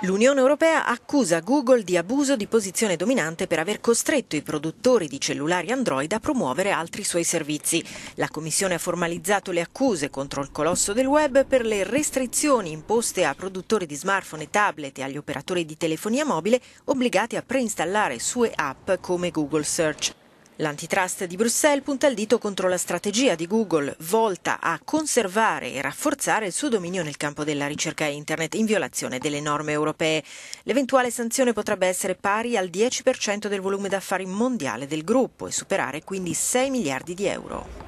L'Unione Europea accusa Google di abuso di posizione dominante per aver costretto i produttori di cellulari Android a promuovere altri suoi servizi. La Commissione ha formalizzato le accuse contro il colosso del web per le restrizioni imposte a produttori di smartphone e tablet e agli operatori di telefonia mobile obbligati a preinstallare sue app come Google Search. L'antitrust di Bruxelles punta il dito contro la strategia di Google, volta a conservare e rafforzare il suo dominio nel campo della ricerca Internet in violazione delle norme europee. L'eventuale sanzione potrebbe essere pari al 10% del volume d'affari mondiale del gruppo e superare quindi 6 miliardi di euro.